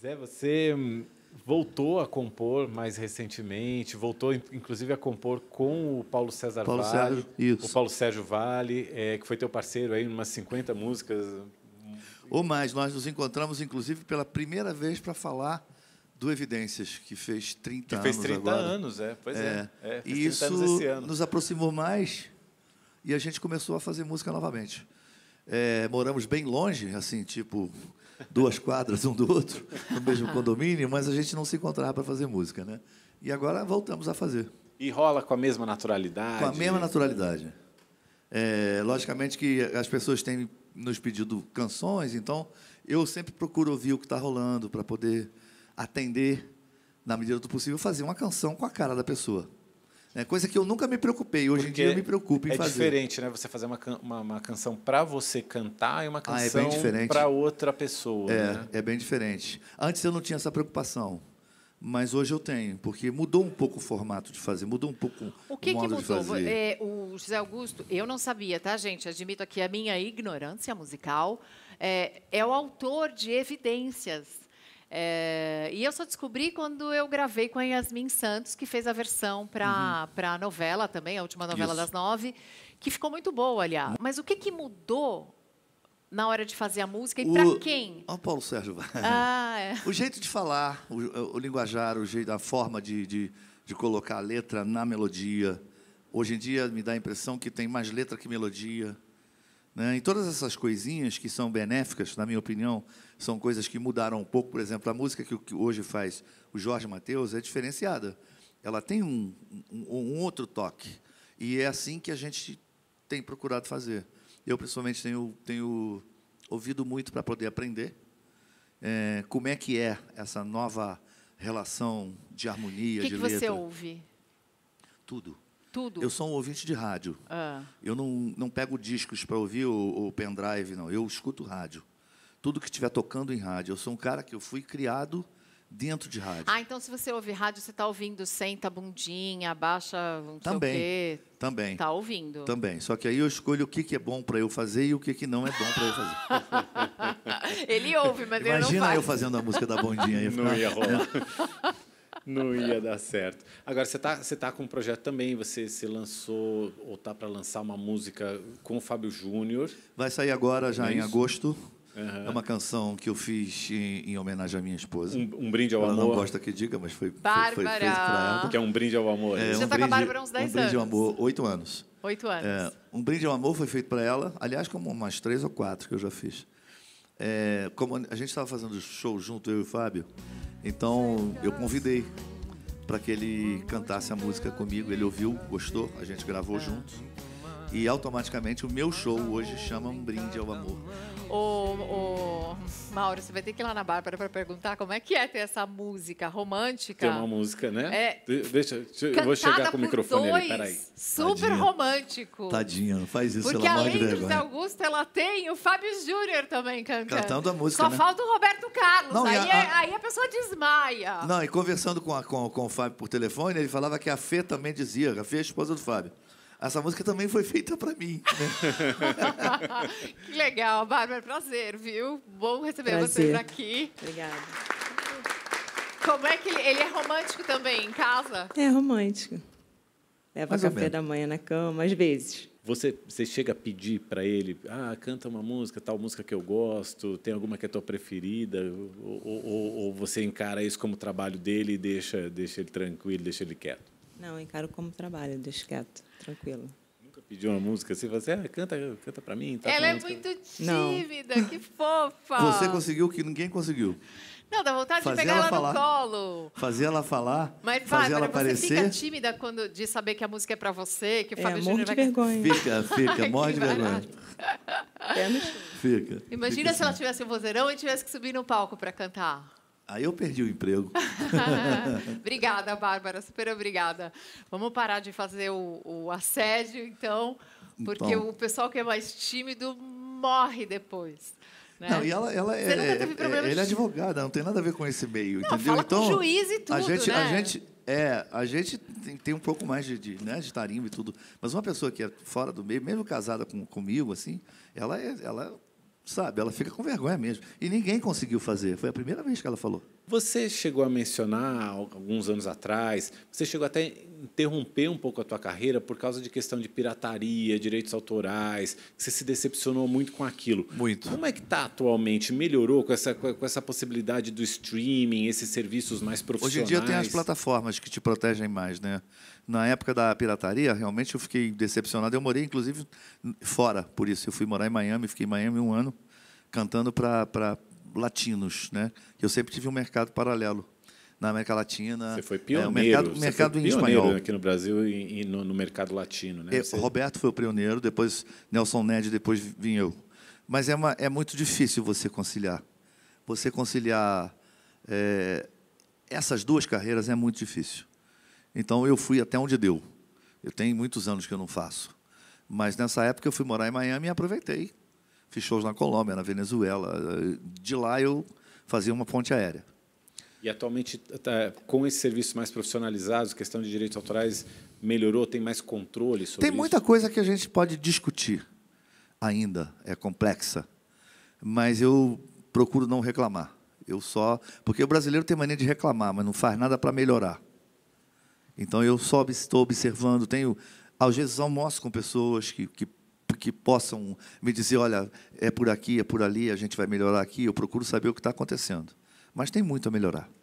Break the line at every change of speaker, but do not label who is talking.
Zé, você hum, voltou a compor mais recentemente, voltou inclusive a compor com o Paulo César Paulo Vale. Sérgio, isso. O Paulo Sérgio Vale, é, que foi
teu parceiro aí, umas 50 músicas. Ou mais, nós nos encontramos inclusive pela primeira vez para falar do Evidências, que fez 30 anos. Que fez 30 anos, é, pois é. é. é e isso nos aproximou mais e a gente começou a fazer música novamente. É, moramos bem longe, assim, tipo duas quadras um do outro, no mesmo condomínio, mas a gente não se encontrava para fazer música, né? E agora voltamos a fazer.
E rola com a mesma naturalidade? Com a mesma naturalidade.
É, logicamente que as pessoas têm nos pedido canções, então eu sempre procuro ouvir o que está rolando para poder atender, na medida do possível, fazer uma canção com a cara da pessoa. É Coisa que eu nunca me preocupei. Hoje Porque em dia eu me preocupo em é fazer. É diferente,
né? Você fazer uma, uma, uma canção para você cantar e uma canção ah, é para outra pessoa. É, né?
é bem diferente. Antes eu não tinha essa preocupação. Mas hoje eu tenho, porque mudou um pouco o formato de fazer, mudou um pouco o, que o modo que mudou? de fazer. É,
o José Augusto, eu não sabia, tá, gente? Admito aqui a minha ignorância musical. É, é o autor de Evidências. É, e eu só descobri quando eu gravei com a Yasmin Santos, que fez a versão para uhum. a novela também, a última novela Isso. das nove, que ficou muito boa, aliás. Mas o que, que mudou na hora de fazer a música e para quem?
Ó, oh, Paulo Sérgio. Ah, é. O jeito de falar, o, o linguajar, o jeito, a forma de, de, de colocar a letra na melodia. Hoje em dia me dá a impressão que tem mais letra que melodia. Né? E todas essas coisinhas que são benéficas, na minha opinião, são coisas que mudaram um pouco. Por exemplo, a música que hoje faz o Jorge Mateus é diferenciada. Ela tem um, um, um outro toque. E é assim que a gente tem procurado fazer. Eu, principalmente, tenho, tenho ouvido muito para poder aprender é, como é que é essa nova relação de harmonia, que de que letra. O que você ouve? Tudo tudo? Eu sou um ouvinte de rádio. Ah. Eu não, não pego discos para ouvir ou, pendrive, não. Eu escuto rádio. Tudo que estiver tocando em rádio. Eu sou um cara que eu fui criado dentro de rádio.
Ah, então se você ouve rádio, você está ouvindo senta bundinha, baixa um também, Também. Está ouvindo.
Também. Só que aí eu escolho o que, que é bom para eu fazer e o que, que não é bom para eu
fazer. ele ouve, mas Imagina ele não faz. Imagina eu
fazendo
a música da bundinha. Aí, não ia rolar. não ia dar certo. Agora, você está você tá com um projeto também, você se lançou ou está para lançar uma música com o Fábio
Júnior. Vai sair agora, já é em agosto. Uhum. É uma canção que eu fiz em, em homenagem à minha esposa. Um, um brinde ao ela amor. Ela não gosta que diga, mas foi, Bárbara. foi, foi ela. Que é um brinde ao amor. É, Você é um já tá com a Bárbara há uns 10 anos. Um brinde anos. ao amor, 8 anos. 8 anos. É, um brinde ao amor foi feito para ela. Aliás, como umas três ou quatro que eu já fiz é, como a gente estava fazendo show junto, eu e o Fábio, então eu convidei para que ele cantasse a música comigo. Ele ouviu, gostou, a gente gravou juntos e automaticamente o meu show hoje chama Um Brinde ao Amor.
Ô, ô, Mauro, você vai ter que ir lá na Bárbara para perguntar como é que é ter essa música romântica. Tem uma
música, né? É, deixa, deixa eu vou
chegar com o microfone dois, ali, peraí. Super Tadinha. romântico.
Tadinha, não faz isso, Porque além do José
Augusto, ela tem o Fábio Júnior também cantando. Cantando a música, Só né? falta o Roberto Carlos, não, aí, a, é, a... aí, a, pessoa desmaia.
Não, e conversando com, a, com, com o Fábio por telefone, ele falava que a Fê também dizia, a Fê é a esposa do Fábio essa música também foi feita para mim. Né?
que legal, Bárbara, prazer, viu? Bom receber prazer. vocês aqui. Obrigada. Como é que ele, ele é romântico também em casa? É romântico.
Leva Mais café da manhã na cama, às vezes. Você, você chega a pedir para ele, ah, canta uma música, tal música que eu gosto, tem alguma que é tua preferida, ou, ou, ou você encara isso como trabalho dele e deixa, deixa ele tranquilo, deixa ele quieto? Não,
encaro como trabalho, deixo quieto, tranquilo.
Nunca pediu uma música assim, você assim, ah, canta, canta para
mim. Tá Ela é
muito tímida, Não. que fofa. Você conseguiu
o que ninguém conseguiu.
Não, dá vontade fazer de pegar ela, ela falar, no colo.
Fazer ela falar. Mas, fazer ela aparecer. Você fica
tímida quando, de saber que a música é para você, que o é, Fábio Júnior vai... vergonha. Fica, fica, morre de vergonha.
Fica. Imagina fica se assim.
ela tivesse um vozeirão e tivesse que subir no palco para cantar.
Aí eu perdi o emprego.
obrigada, Bárbara, super obrigada. Vamos parar de fazer o, o assédio, então, porque então, o pessoal que é mais tímido morre depois. Né? Não, e ela, ela é, é, é
advogada, não tem nada a ver com esse meio, não, entendeu? então, juiz e tudo, a gente, né? a gente é, a gente tem, tem um pouco mais de, de, né, de e tudo, mas uma pessoa que é fora do meio, mesmo casada com, comigo, assim, ela é, ela é Sabe, ela fica com vergonha mesmo. E ninguém conseguiu fazer. Foi a primeira
vez que ela falou. Você chegou a mencionar alguns anos atrás, você chegou até a interromper um pouco a tua carreira por causa de questão de pirataria, direitos autorais, você se decepcionou muito com aquilo. Muito. Como é que está atualmente? Melhorou com essa, com essa possibilidade do streaming, esses serviços mais profissionais? Hoje em dia tem as
plataformas que te protegem mais, né? Na época da pirataria, realmente eu fiquei decepcionado. Eu morei, inclusive, fora por isso. Eu fui morar em Miami, fiquei em Miami um ano cantando para latinos, né? Eu sempre tive um mercado paralelo na América Latina. Você foi é, pioneiro. É, o mercado, você mercado foi pioneiro espanhol. aqui no Brasil e, e no, no, mercado latino, né? É, você... Roberto foi o pioneiro, depois Nelson Ned, depois vim eu. Mas é, uma, é muito difícil você conciliar. Você conciliar é, essas duas carreiras é muito difícil. Então eu fui até onde deu. Eu tenho muitos anos que eu não faço. Mas nessa época eu fui morar em Miami e aproveitei fiz shows na Colômbia, na Venezuela. De lá eu fazia uma ponte aérea.
E atualmente, tá, com esse serviço mais profissionalizado, questão de direitos autorais melhorou, tem mais controle sobre Tem muita isso? coisa
que a gente pode discutir ainda, é complexa. Mas eu procuro não reclamar. Eu só, porque o brasileiro tem mania de reclamar, mas não faz nada para melhorar. Então eu só estou observando, tenho às vezes almoço com pessoas que, que que possam me dizer, olha, é por aqui, é por ali, a gente vai melhorar aqui. Eu procuro saber o que está acontecendo. Mas tem muito a melhorar.